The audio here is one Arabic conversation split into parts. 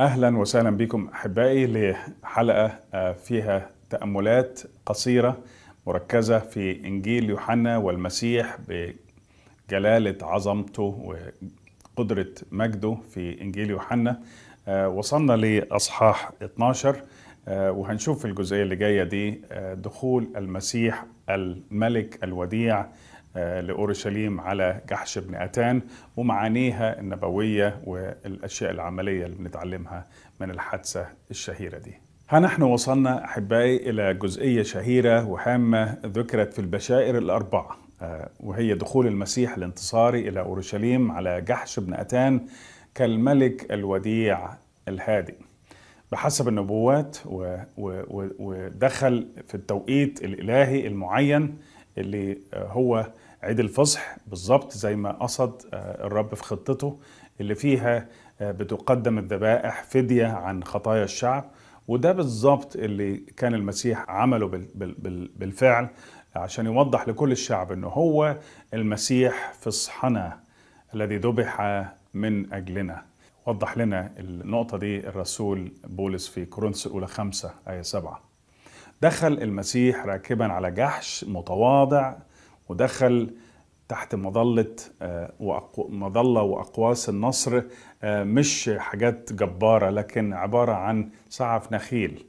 اهلا وسهلا بكم احبائي لحلقه آه، فيها تاملات قصيره مركزه في انجيل يوحنا والمسيح بجلاله عظمته وقدره مجده في انجيل يوحنا آه، وصلنا لاصحاح 12 آه، وهنشوف الجزئيه اللي جايه دي دخول المسيح الملك الوديع آه، لأورشليم على جحش ابن أتان ومعانيها النبوية والأشياء العملية اللي بنتعلمها من الحادثة الشهيرة دي ها نحن وصلنا أحبائي إلى جزئية شهيرة وهامة ذكرت في البشائر الأربعة آه، وهي دخول المسيح الانتصاري إلى أورشليم على جحش ابن أتان كالملك الوديع الهادي بحسب النبوات ودخل في التوقيت الإلهي المعين اللي هو عيد الفصح بالظبط زي ما قصد آه، الرب في خطته اللي فيها آه، بتقدم الذبائح فدية عن خطايا الشعب وده بالظبط اللي كان المسيح عمله بالفعل عشان يوضح لكل الشعب انه هو المسيح فصحنا الذي ذبح من اجلنا وضح لنا النقطة دي الرسول بولس في كورنثس الأولى خمسة آية سبعة دخل المسيح راكبا على جحش متواضع ودخل تحت مظلة آه، مظلة وأقواس النصر آه، مش حاجات جبارة لكن عبارة عن سعف نخيل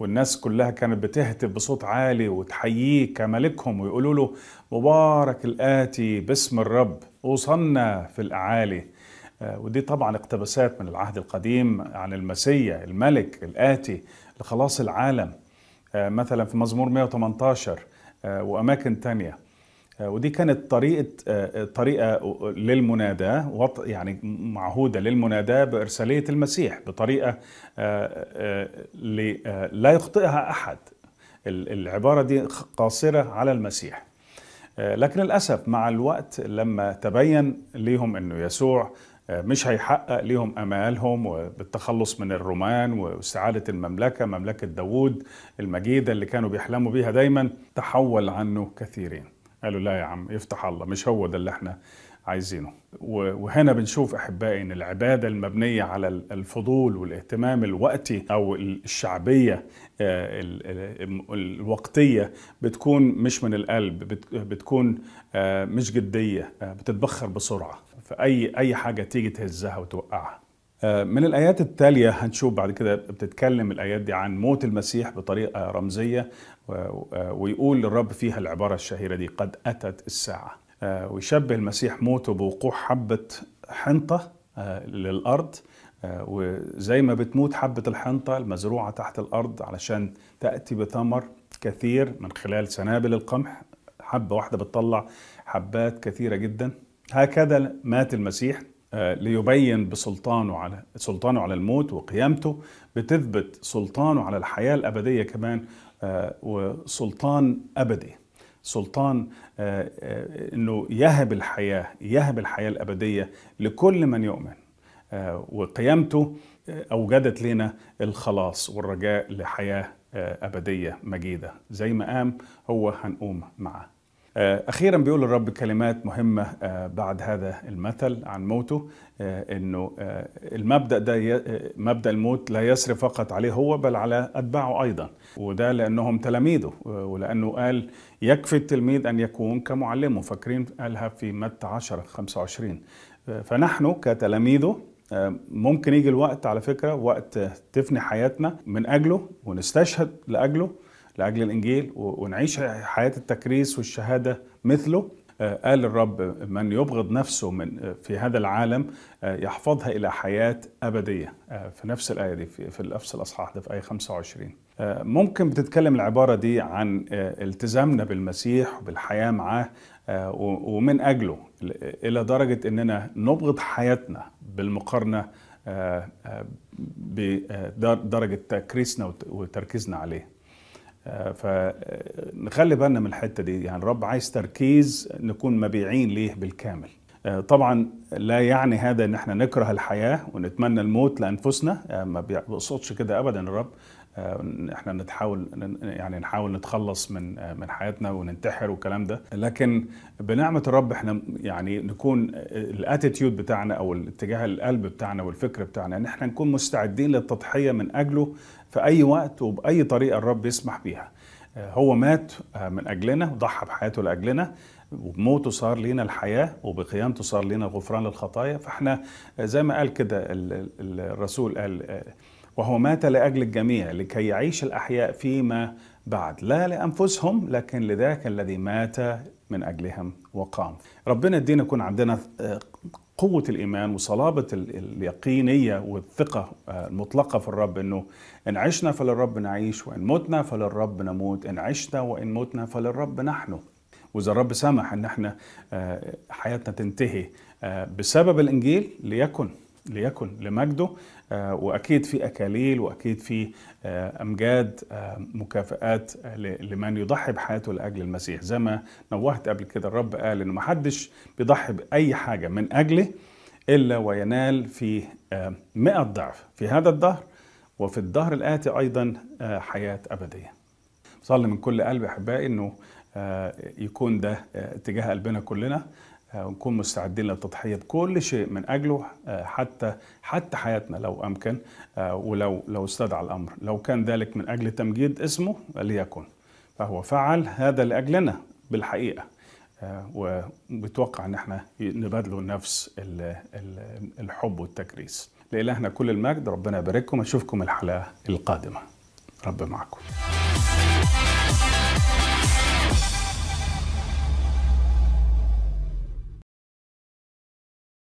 والناس كلها كانت بتهتف بصوت عالي وتحييه كملكهم ويقولوا له مبارك الآتي باسم الرب وصلنا في الأعالي آه، ودي طبعا اقتباسات من العهد القديم عن المسيح الملك الآتي لخلاص العالم مثلا في مزمور 118 آه، واماكن تانية آه، ودي كانت طريقه آه، طريقه للمناداه يعني معهوده للمناداه بارساليه المسيح بطريقه لا يخطئها احد العباره دي قاصره على المسيح لكن للاسف مع الوقت لما تبين ليهم انه يسوع آه، مش هيحقق ليهم امالهم بالتخلص من الرومان واستعاده المملكه مملكه داوود المجيده اللي كانوا بيحلموا بيها دايما تحول عنه كثيرين قالوا لا يا عم يفتح الله مش هو ده اللي احنا عايزينه وهنا بنشوف احبائي ان العباده المبنيه على الفضول والاهتمام الوقتي او الشعبيه آه، الوقتيه بتكون مش من القلب بتكون آه، مش جديه آه، بتتبخر بسرعه فاي اي حاجه تيجي تهزها وتوقعها من الآيات التالية هنشوف بعد كده بتتكلم الآيات دي عن موت المسيح بطريقة رمزية ويقول الرب فيها العبارة الشهيرة دي قد أتت الساعة آه، ويشبه المسيح موته بوقوع حبة حنطة آه، للأرض آه، وزي ما بتموت حبة الحنطة المزروعة تحت الأرض علشان تأتي بثمر كثير من خلال سنابل القمح حبة واحدة بتطلع حبات كثيرة جدا هكذا مات المسيح ليبين بسلطانه على سلطانه على الموت وقيامته بتثبت سلطانه على الحياة الأبدية كمان وسلطان أبدي سلطان آه، آه، انه يهب الحياه يهب الحياه الابديه لكل من يؤمن آه، وقيامته اوجدت لنا الخلاص والرجاء لحياه ابديه مجيده زي ما قام هو هنقوم معه آه، أخيرا بيقول الرب كلمات مهمة آه، بعد هذا المثل عن موته آه، أنه المبدأ ده مبدأ الموت لا يسري فقط عليه هو بل على أتباعه أيضا وده لأنهم تلاميذه ولأنه قال يكفي التلميذ أن يكون كمعلمه فاكرين قالها في متى 10 25 فنحن كتلاميذه ممكن يجي الوقت على فكرة وقت تفني حياتنا من أجله ونستشهد لأجله لاجل الانجيل ونعيش حياه التكريس والشهاده مثله آه، قال الرب من يبغض نفسه من آه، في هذا العالم آه، يحفظها الى حياه ابديه في نفس الايه دي في نفس الاصحاح ده في ايه 25 ممكن بتتكلم العباره دي عن التزامنا بالمسيح وبالحياه معاه ومن اجله الى درجه اننا نبغض حياتنا بالمقارنه بدرجه تكريسنا وتركيزنا عليه فنخلي بالنا من الحته دي يعني الرب عايز تركيز نكون مبيعين ليه بالكامل آه، طبعا لا يعني هذا ان احنا نكره الحياه ونتمنى الموت لانفسنا آه، ما بيقصدش كده ابدا الرب آه، احنا نتحاول يعني نحاول نتخلص من من حياتنا وننتحر والكلام ده لكن بنعمه الرب احنا يعني نكون الاتيتيود بتاعنا او الاتجاه القلب بتاعنا والفكر بتاعنا ان احنا نكون مستعدين للتضحيه من اجله في اي وقت وباي طريقه الرب يسمح بيها هو مات من اجلنا وضحى بحياته لاجلنا وبموته صار لنا الحياة وبقيامته صار لنا غفران للخطايا فاحنا زي ما قال كده الرسول قال وهو مات لأجل الجميع لكي يعيش الأحياء فيما بعد لا لأنفسهم لكن لذاك الذي مات من أجلهم وقام ربنا يدينا يكون عندنا آه، قوة الإيمان وصلابة اليقينية والثقة آه، المطلقة في الرب أنه إن عشنا فللرب نعيش وإن متنا فللرب نموت إن عشنا وإن متنا فللرب نحن واذا الرب سمح ان احنا آه، حياتنا تنتهي آه، بسبب الانجيل ليكن ليكن لمجده آه، واكيد في اكاليل واكيد في امجاد مكافئات لمن يضحي بحياته لاجل المسيح زي ما نوهت قبل كده الرب قال انه محدش بيضحي باي حاجه من اجله الا وينال في مئة ضعف في هذا الدهر وفي الدهر الاتي ايضا حياه ابديه صلي من كل قلب احبائي انه آه، يكون ده آه، اتجاه قلبنا كلنا آه، ونكون مستعدين للتضحية بكل شيء من أجله حتى حتى حياتنا لو أمكن ولو لو استدعى الأمر لو كان ذلك من أجل تمجيد اسمه ليكن فهو فعل هذا لأجلنا بالحقيقة وبتوقع ان احنا نبادله نفس الحب والتكريس لإلهنا كل المجد ربنا يبارككم اشوفكم الحلقه القادمه Rabbe Mako.